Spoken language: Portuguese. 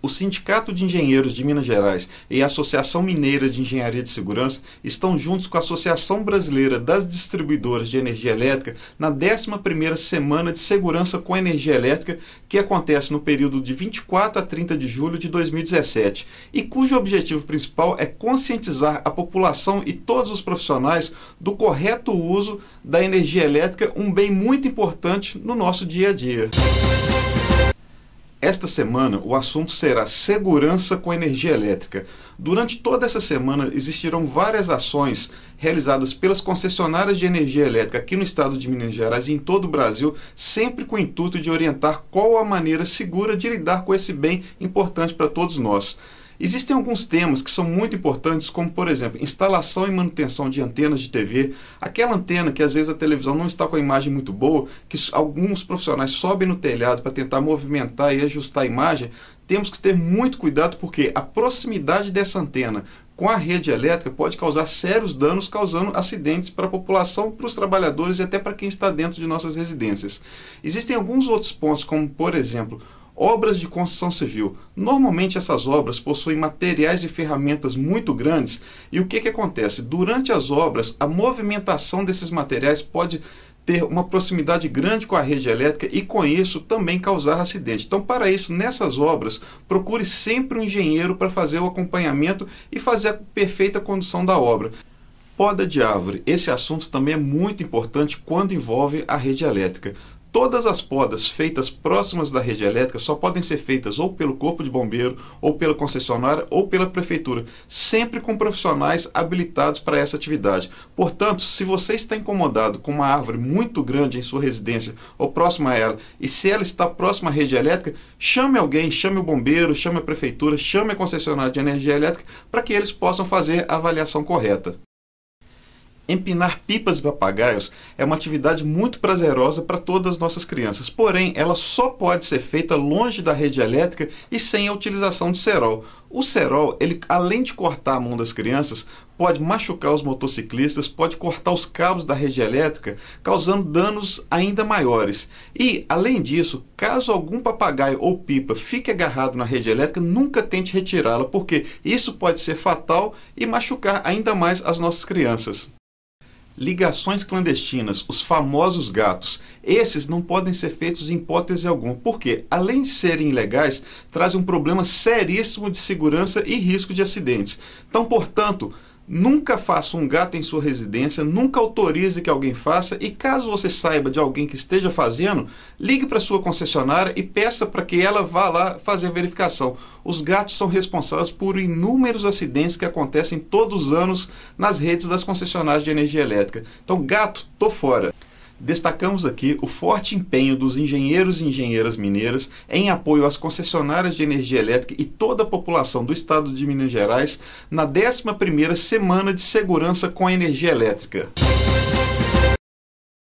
o Sindicato de Engenheiros de Minas Gerais e a Associação Mineira de Engenharia de Segurança estão juntos com a Associação Brasileira das Distribuidoras de Energia Elétrica na 11ª Semana de Segurança com Energia Elétrica, que acontece no período de 24 a 30 de julho de 2017 e cujo objetivo principal é conscientizar a população e todos os profissionais do correto uso da energia elétrica, um bem muito importante no nosso dia a dia. Música esta semana o assunto será segurança com energia elétrica. Durante toda essa semana existirão várias ações realizadas pelas concessionárias de energia elétrica aqui no estado de Minas Gerais e em todo o Brasil, sempre com o intuito de orientar qual a maneira segura de lidar com esse bem importante para todos nós. Existem alguns temas que são muito importantes, como, por exemplo, instalação e manutenção de antenas de TV. Aquela antena que às vezes a televisão não está com a imagem muito boa, que alguns profissionais sobem no telhado para tentar movimentar e ajustar a imagem. Temos que ter muito cuidado porque a proximidade dessa antena com a rede elétrica pode causar sérios danos, causando acidentes para a população, para os trabalhadores e até para quem está dentro de nossas residências. Existem alguns outros pontos, como, por exemplo, Obras de construção civil. Normalmente essas obras possuem materiais e ferramentas muito grandes e o que, que acontece? Durante as obras, a movimentação desses materiais pode ter uma proximidade grande com a rede elétrica e com isso também causar acidente. Então, para isso, nessas obras, procure sempre um engenheiro para fazer o acompanhamento e fazer a perfeita condução da obra. Poda de árvore. Esse assunto também é muito importante quando envolve a rede elétrica. Todas as podas feitas próximas da rede elétrica só podem ser feitas ou pelo Corpo de Bombeiro, ou pela concessionária, ou pela Prefeitura, sempre com profissionais habilitados para essa atividade. Portanto, se você está incomodado com uma árvore muito grande em sua residência ou próxima a ela, e se ela está próxima à rede elétrica, chame alguém, chame o bombeiro, chame a Prefeitura, chame a concessionária de energia elétrica para que eles possam fazer a avaliação correta. Empinar pipas de papagaios é uma atividade muito prazerosa para todas as nossas crianças, porém ela só pode ser feita longe da rede elétrica e sem a utilização de cerol. O cerol, ele, além de cortar a mão das crianças, pode machucar os motociclistas, pode cortar os cabos da rede elétrica, causando danos ainda maiores. E, além disso, caso algum papagaio ou pipa fique agarrado na rede elétrica, nunca tente retirá-la, porque isso pode ser fatal e machucar ainda mais as nossas crianças ligações clandestinas, os famosos gatos, esses não podem ser feitos em hipótese alguma, porque, além de serem ilegais, trazem um problema seríssimo de segurança e risco de acidentes. Então, portanto, Nunca faça um gato em sua residência, nunca autorize que alguém faça e caso você saiba de alguém que esteja fazendo, ligue para sua concessionária e peça para que ela vá lá fazer a verificação. Os gatos são responsáveis por inúmeros acidentes que acontecem todos os anos nas redes das concessionárias de energia elétrica. Então, gato, tô fora. Destacamos aqui o forte empenho dos engenheiros e engenheiras mineiras em apoio às concessionárias de energia elétrica e toda a população do estado de Minas Gerais na 11ª Semana de Segurança com a Energia Elétrica.